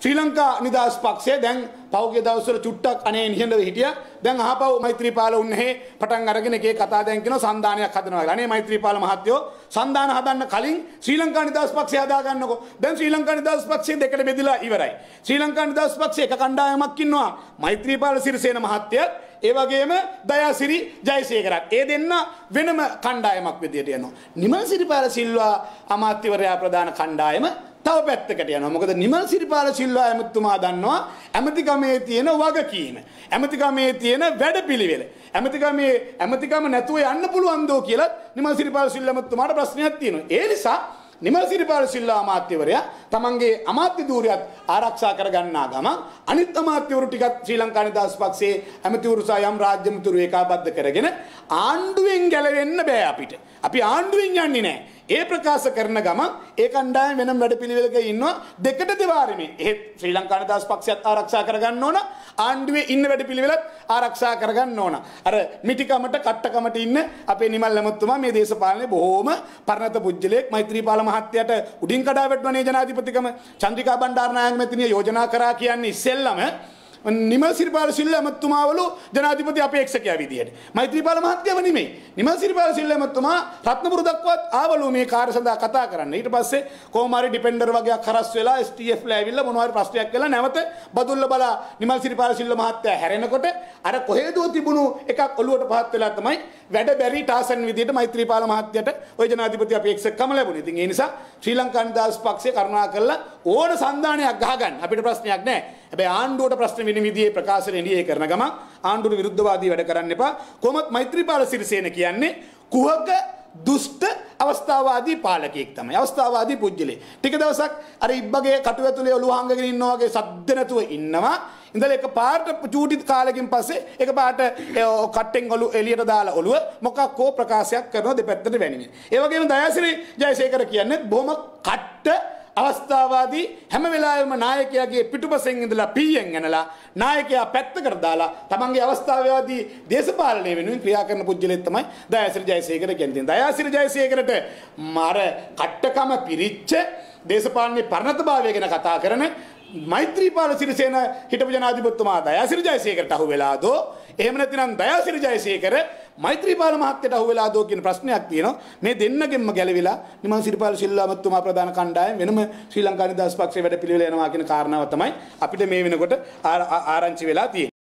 ශ්‍රී ලංකා නිදහස් පක්ෂය දැන් පෞගේ දවස්වල චුට්ටක් අනේ නිහඬව හිටියා. දැන් අහපව් මෛත්‍රීපාල උන්නේ පටන් අරගෙන එකේ කතා දැන් කියන සම්දානයක් හදනවා කියලා. අනේ මෛත්‍රීපාල මහත්තයෝ සම්දාන හදන්න කලින් ශ්‍රී ලංකා නිදහස් පක්ෂය හදාගන්නකෝ. දැන් ශ්‍රී ලංකා නිදහස් පක්ෂය දෙකට බෙදලා ඉවරයි. ශ්‍රී ලංකා නිදහස් පක්ෂයේ එක කණ්ඩායමක් ඉන්නවා. මෛත්‍රීපාල සිරිසේන මහත්තයත් ඒ වගේම දයාසිරි ජයසේකරත්. ඒ දෙන්න වෙනම කණ්ඩායමක් විදියට යනවා. නිමල් සිරිපාල සිල්වා අමාත්‍යවරයා ප්‍රධාන කණ්ඩායම තව පැත්තකට යනවා. මොකද නිමල් සිරිපාල සිල්වා ඇමතිතුමා දන්නවා ඇමතිකමේ තියෙන වගකීම. ඇමතිකමේ තියෙන වැඩපිළිවෙල. ඇමතිකමේ ඇමතිකම නැතුව යන්න පුළුවන් දෝ කියලා නිමල් සිරිපාල සිල්වා ඇමතිතුමාට ප්‍රශ්නයක් තියෙනවා. ඒ නිසා නිමල් සිරිපාල සිල්වා අමාත්‍යවරයා තමන්ගේ අමාත්‍ය ධූරියත් ආරක්ෂා කරගන්නා ගමන් අනිත් අමාත්‍යවරු ටිකත් ශ්‍රී ලංකා නිදහස් පක්ෂයේ ඇමතිවරු සහ යම් රාජ්‍යමතුරු ඒකාබද්ධ කරගෙන ආණ්ඩුවෙන් ගැලවෙන්න බෑ අපිට. අපි ආණ්ඩුවෙන් යන්නේ නැහැ. ඒ ප්‍රකාශ කරන ගමන් ඒ කණ්ඩායම වෙනම වැඩපිළිවෙලක ඉන්නවා දෙකට දෙවාරෙමේ. එහෙත් ශ්‍රී ලංකා නිදහස් පක්ෂයත් ආරක්ෂා කරගන්න ඕන. ආණ්ඩුවේ ඉන්න වැඩපිළිවෙලත් ආරක්ෂා කරගන්න ඕන. අර මිටිකමට කට්ටකමට ඉන්න අපේ නිමල් ලමුතුමා මේ දේශපාලනේ බොහෝම පරණත පුජ්‍යලයක් මෛත්‍රීපාල මහත්තයාට උඩින් කඩා වැටුණේ ජනාධිපතිකම චන්ද්‍රිකා බණ්ඩාරනායක මෙතුමිය යෝජනා කරා කියන්නේ ඉස්සෙල්ලම නිමල් සිරිපාල සිල්ල ඇමතුමාවලු ජනාධිපති අපේක්ෂකයා විදිහට. මෛත්‍රීපාල මහත්තයව නෙමෙයි. නිමල් සිරිපාල සිල්ල ඇමතුමා රත්නපුර දක්වත් ආවලු මේ කාර්ය සඳහා කතා කරන්න. ඊට පස්සේ කොහොම හරි ඩිපෙන්ඩර් වගේ කරස් වෙලා STF ලා ඇවිල්ලා මොනවා හරි ප්‍රශ්නයක් කළා නැවත බදුල්ල බලා නිමල් සිරිපාල සිල්ල මහත්තයා හැරෙනකොට අර කොහෙදෝ තිබුණු එකක් ඔලුවට පහත් වෙලා තමයි වැඩ බැරි ටාසන් විදිහට මෛත්‍රීපාල මහත්තයට ওই ජනාධිපති අපේක්ෂකකම ලැබුණේ. ඉතින් ඒ නිසා ශ්‍රී ලංකා නිදහස් පක්ෂය කරුණාකරලා ඕන සන්ධානයක් ගහගන්න අපිට ප්‍රශ්නයක් නැහැ. හැබැයි ආණ්ඩුවට ප්‍රශ්න වෙන විදිහේ ප්‍රකාශන එළියේ කරන ගමන් ආණ්ඩුවට විරුද්ධවාදී වැඩ කරන්න එපා. කොහොමත් මෛත්‍රීපාල සිරිසේන කියන්නේ කුහක දුෂ්ට අවස්ථාවාදී පාලකයෙක් තමයි. අවස්ථාවාදී පුජ්‍යලේ. ටික දවසක් අර ඉබ්බගේ කටු ඇතුලේ ඔළුව හංගගෙන ඉන්නා වගේ සද්ද නැතුව ඉන්නවා. ඉඳලා එක පාට චූටි කාලෙකින් පස්සේ එක පාට කට්ටෙන් ඔළු එළියට දාලා ඔළුව මොකක්කෝ ප්‍රකාශයක් කරන දෙපැත්තට වැනිනේ. ඒ වගේම දයාසිරි ජයසේකර කියන්නේ බොහොම කට්ට අවස්ථාවාදී හැම වෙලාවෙම නායකයාගේ පිටුපසෙන් ඉඳලා පීයෙන් ඇනලා නායකයා පැත්තකට දාලා තමන්ගේ අවස්ථාවාදී දේශපාලනය වෙනුවෙන් ක්‍රියා කරන පුජ්‍යලෙත් තමයි දයාසිරි ජයසේකර කියන්නේ. දයාසිරි ජයසේකරට මර කට්ටකම පිරිච්ච දේශපාලනයේ පරණතභාවය ගැන කතා කරන මෛත්‍රීපාල සිරිසේන හිටපු ජනාධිපතිතුමා දයාසිරි ජයසේකරට අහු වෙලාදෝ එහෙම නැතිනම් දයාසිරි ජයසේකර මෛත්‍රීපාල මහත්තයට අහුවෙලා දෝ කියන ප්‍රශ්නයක් තියෙනවා මේ දෙන්නගෙන්ම ගැලවිලා නිමල් සිරිපාල සිල්ලාමත්තුමා ප්‍රධාන කණ්ඩායම වෙනම ශ්‍රී ලංකා නිදහස් පක්ෂයේ වැඩ පිළිවෙල යනවා කියන කාරණාව තමයි අපිට මේ වෙනකොට ආරංචි වෙලා තියෙන්නේ